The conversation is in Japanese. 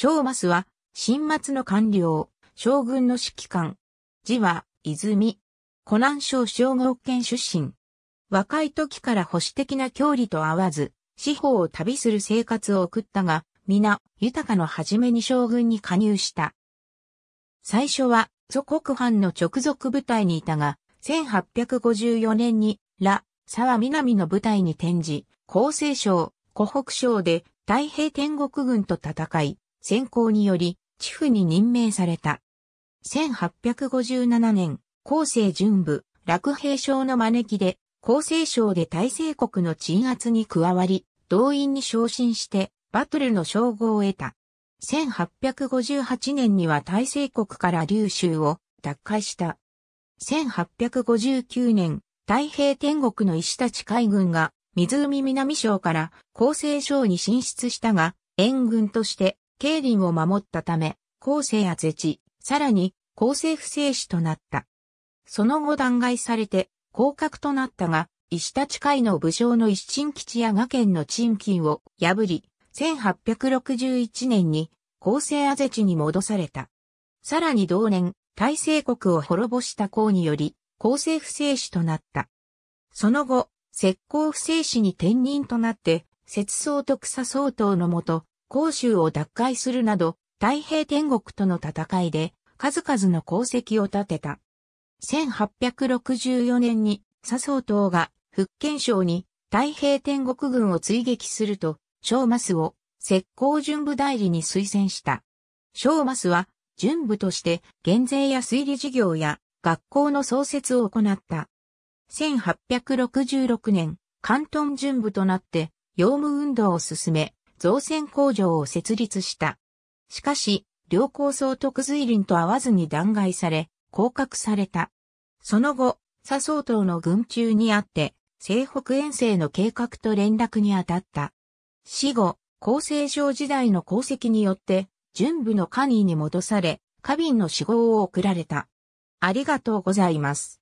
正松は、新末の官僚、将軍の指揮官。字は、泉。湖南省小国県出身。若い時から保守的な教理と合わず、司法を旅する生活を送ったが、皆、豊かの初めに将軍に加入した。最初は、祖国藩の直属部隊にいたが、1854年に、ラ、沢南の部隊に転じ、厚生省、湖北省で太平天国軍と戦い、選考により、地府に任命された。1857年、厚生巡部、落兵省の招きで、厚生省で大西国の鎮圧に加わり、動員に昇進して、バトルの称号を得た。1858年には大西国から琉州を奪回した。1859年、太平天国の石立海軍が湖南省から厚生省に進出したが、援軍として慶林を守ったため、後世や是チ、さらに後世不正史となった。その後弾劾されて、降格となったが、石立会の武将の一新吉や賀県の賃金を破り、1861年に後世あぜ地に戻された。さらに同年、大政国を滅ぼした功により、後世不正史となった。その後、石膏不正史に転任となって、節操と草相当のもと、甲州を奪回するなど、太平天国との戦いで、数々の功績を立てた。1864年に、笹生党が福建省に太平天国軍を追撃すると、小マを石膏準部代理に推薦した。小マは、準部として減税や推理事業や学校の創設を行った。1866年、関東準部となって、用務運動を進め、造船工場を設立した。しかし、両構想特随林と合わずに弾劾され、降格された。その後、佐総統の軍中にあって、西北遠征の計画と連絡に当たった。死後、厚生省時代の功績によって、準部の官位に戻され、花瓶の死亡を送られた。ありがとうございます。